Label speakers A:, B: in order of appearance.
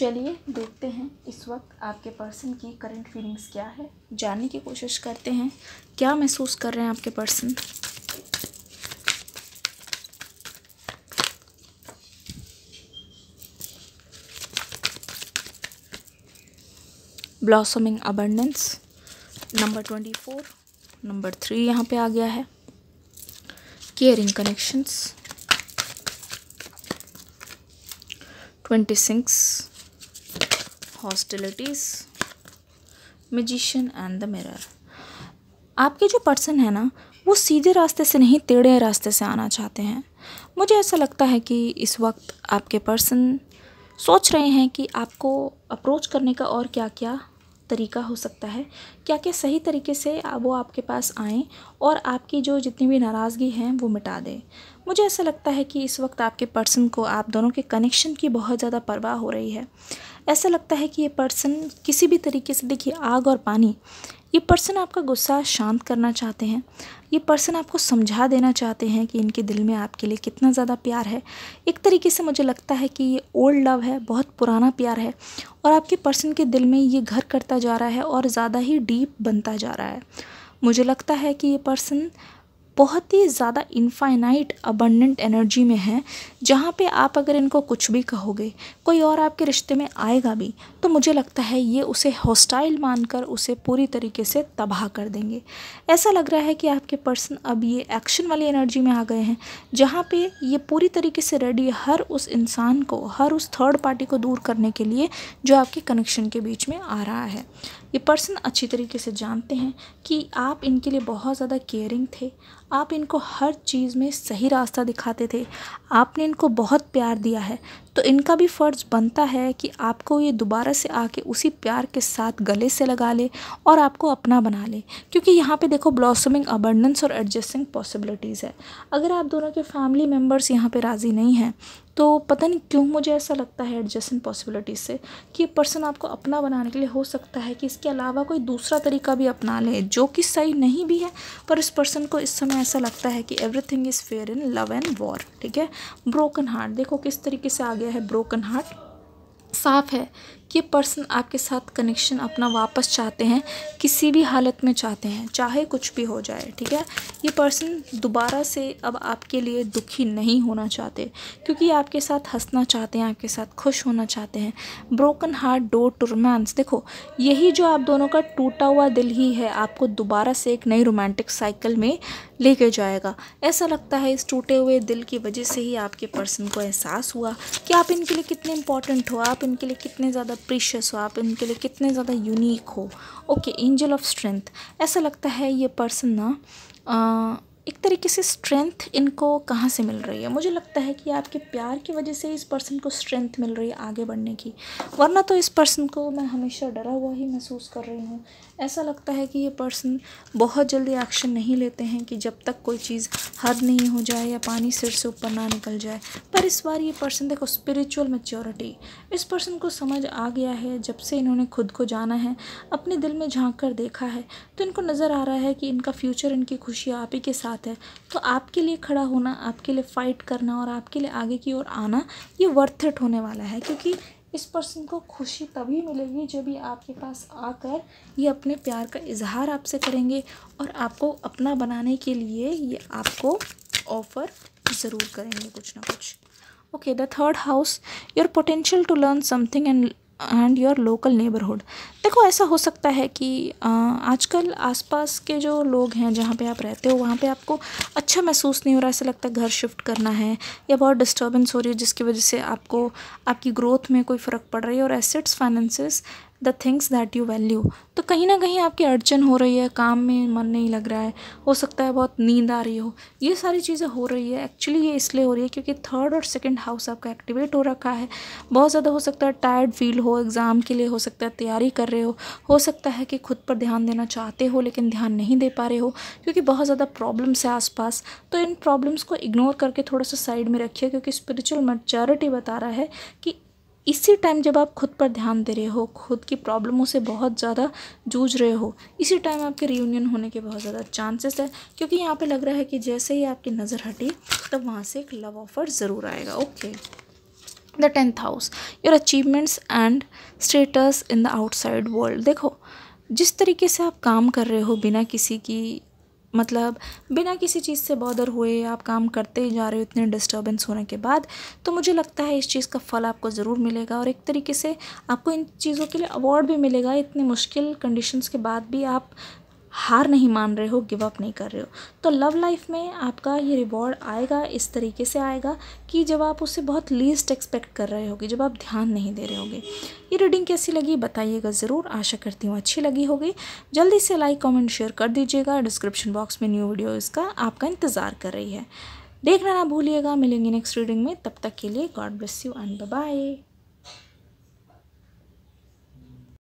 A: चलिए देखते हैं इस वक्त आपके पर्सन की करंट फीलिंग्स क्या है जानने की कोशिश करते हैं क्या महसूस कर रहे हैं आपके person blossoming abundance number twenty four number three यहाँ पे आ गया है caring connections twenty six hostilities मजिशन एंड द मिरर आपके जो पर्सन है ना वो सीधे रास्ते से नहीं टेढ़े रास्ते से आना चाहते हैं मुझे ऐसा लगता है कि इस वक्त आपके पर्सन सोच रहे हैं कि आपको अप्रोच करने का और क्या क्या तरीका हो सकता है क्या क्या सही तरीके से वो आपके पास आए और आपकी जो जितनी भी नाराज़गी हैं वो मिटा दें मुझे ऐसा लगता है कि इस वक्त आपके पर्सन को आप दोनों के कनेक्शन की बहुत ज़्यादा परवाह हो रही है ऐसा लगता है कि ये पर्सन किसी भी तरीके से देखिए आग और पानी ये पर्सन आपका गुस्सा शांत करना चाहते हैं ये पर्सन आपको समझा देना चाहते हैं कि इनके दिल में आपके लिए कितना ज़्यादा प्यार है एक तरीके से मुझे लगता है कि ये ओल्ड लव है बहुत पुराना प्यार है और आपके पर्सन के दिल में ये घर करता जा रहा है और ज़्यादा ही डीप बनता जा रहा है मुझे लगता है कि ये पर्सन बहुत ही ज़्यादा इनफाइनाइट अबंडेंट एनर्जी में है जहाँ पे आप अगर इनको कुछ भी कहोगे कोई और आपके रिश्ते में आएगा भी तो मुझे लगता है ये उसे हॉस्टाइल मानकर उसे पूरी तरीके से तबाह कर देंगे ऐसा लग रहा है कि आपके पर्सन अब ये एक्शन वाली एनर्जी में आ गए हैं जहाँ पे ये पूरी तरीके से रेडी हर उस इंसान को हर उस थर्ड पार्टी को दूर करने के लिए जो आपके कनेक्शन के बीच में आ रहा है ये पर्सन अच्छी तरीके से जानते हैं कि आप इनके लिए बहुत ज़्यादा केयरिंग थे आप इनको हर चीज़ में सही रास्ता दिखाते थे आपने इनको बहुत प्यार दिया है तो इनका भी फ़र्ज़ बनता है कि आपको ये दोबारा से आके उसी प्यार के साथ गले से लगा ले और आपको अपना बना ले क्योंकि यहाँ पे देखो ब्लॉसमिंग अबंडेंस और एडजस्टिंग पॉसिबिलिटीज़ है अगर आप दोनों के फैमिली मेम्बर्स यहाँ पे राज़ी नहीं हैं तो पता नहीं क्यों मुझे ऐसा लगता है एडजस्टिंग पॉसिबिलिटीज़ से कि ये पर्सन आपको अपना बनाने के लिए हो सकता है कि इसके अलावा कोई दूसरा तरीका भी अपना ले जो कि सही नहीं भी है पर इस पर्सन को इस समय ऐसा लगता है कि everything is fair in love and war ठीक है ब्रोकन हार्ट देखो किस तरीके से आगे गया है ब्रोकन हार्ट साफ है ये पर्सन आपके साथ कनेक्शन अपना वापस चाहते हैं किसी भी हालत में चाहते हैं चाहे कुछ भी हो जाए ठीक है ये पर्सन दोबारा से अब आपके लिए दुखी नहीं होना चाहते क्योंकि आपके साथ हंसना चाहते हैं आपके साथ खुश होना चाहते हैं broken heart door to romance देखो यही जो आप दोनों का टूटा हुआ दिल ही है आपको दोबारा से एक नई रोमांटिक साइकिल में लेके जाएगा ऐसा लगता है इस टूटे हुए दिल की वजह से ही आपके पर्सन को एहसास हुआ कि आप इनके लिए कितने इंपॉर्टेंट हो आप इनके लिए कितने ज़्यादा प्रीशियस हो आप उनके लिए कितने ज़्यादा यूनिक हो ओके एंजल ऑफ स्ट्रेंथ ऐसा लगता है ये पर्सन ना एक तरीके से स्ट्रेंथ इनको कहाँ से मिल रही है मुझे लगता है कि आपके प्यार की वजह से इस पर्सन को स्ट्रेंथ मिल रही है आगे बढ़ने की वरना तो इस पर्सन को मैं हमेशा डरा हुआ ही महसूस कर रही हूँ ऐसा लगता है कि ये पर्सन बहुत जल्दी एक्शन नहीं लेते हैं कि जब तक कोई चीज़ हद नहीं हो जाए या पानी सिर से ऊपर ना निकल जाए पर इस बार ये पर्सन देखो स्पिरिचुअल मेच्योरिटी इस पर्सन को समझ आ गया है जब से इन्होंने खुद को जाना है अपने दिल में झांक कर देखा है तो इनको नज़र आ रहा है कि इनका फ्यूचर इनकी खुशी आप ही के साथ साथ है तो आपके लिए खड़ा होना आपके लिए फ़ाइट करना और आपके लिए आगे की ओर आना ये वर्थ इट होने वाला है क्योंकि इस पर्सन को खुशी तभी मिलेगी जब ये आपके पास आकर ये अपने प्यार का इजहार आपसे करेंगे और आपको अपना बनाने के लिए ये आपको ऑफ़र ज़रूर करेंगे कुछ ना कुछ okay the third house your potential to learn something and and your local neighbourhood देखो ऐसा हो सकता है कि आजकल आसपास के जो लोग हैं जहाँ पे आप रहते हो वहाँ पे आपको अच्छा महसूस नहीं हो रहा ऐसा लगता है घर शिफ्ट करना है या बहुत डिस्टर्बेंस हो रही है जिसकी वजह से आपको आपकी ग्रोथ में कोई फ़र्क पड़ रही है और assets finances the things that you value तो कहीं ना कहीं आपकी अड़चन हो रही है काम में मन नहीं लग रहा है हो सकता है बहुत नींद आ रही हो ये सारी चीज़ें हो रही है एक्चुअली ये इसलिए हो रही है क्योंकि थर्ड और सेकेंड हाउस आपका एक्टिवेट हो रखा है बहुत ज़्यादा हो सकता है टायर्ड फील हो एग्ज़ाम के लिए हो सकता है तैयारी कर रहे हो हो सकता है कि खुद पर ध्यान देना चाहते हो लेकिन ध्यान नहीं दे पा रहे हो क्योंकि बहुत ज़्यादा प्रॉब्लम्स है आसपास तो इन प्रॉब्लम्स को इग्नोर करके थोड़ा सा साइड में रखिए क्योंकि स्पिरिचुअल मेचोरिटी बता रहा है कि इसी टाइम जब आप खुद पर ध्यान दे रहे हो खुद की प्रॉब्लमों से बहुत ज़्यादा जूझ रहे हो इसी टाइम आपके रियूनियन होने के बहुत ज़्यादा चांसेस है क्योंकि यहाँ पे लग रहा है कि जैसे ही आपकी नज़र हटी तब वहाँ से एक लव ऑफर ज़रूर आएगा okay the tenth house your achievements and status in the outside world देखो जिस तरीके से आप काम कर रहे हो बिना किसी की मतलब बिना किसी चीज़ से बॉदर हुए आप काम करते ही जा रहे हो इतने डिस्टर्बेंस होने के बाद तो मुझे लगता है इस चीज़ का फल आपको ज़रूर मिलेगा और एक तरीके से आपको इन चीज़ों के लिए अवार्ड भी मिलेगा इतने मुश्किल कंडीशंस के बाद भी आप हार नहीं मान रहे हो गिव अप नहीं कर रहे हो तो लव लाइफ में आपका ये रिवॉर्ड आएगा इस तरीके से आएगा कि जब आप उसे बहुत लीस्ट एक्सपेक्ट कर रहे होगे जब आप ध्यान नहीं दे रहे होगे ये रीडिंग कैसी लगी बताइएगा ज़रूर आशा करती हूँ अच्छी लगी होगी जल्दी से लाइक कॉमेंट शेयर कर दीजिएगा डिस्क्रिप्शन बॉक्स में न्यू वीडियो इसका आपका इंतज़ार कर रही है देखना ना भूलिएगा मिलेंगे नेक्स्ट रीडिंग में तब तक के लिए God bless you and bye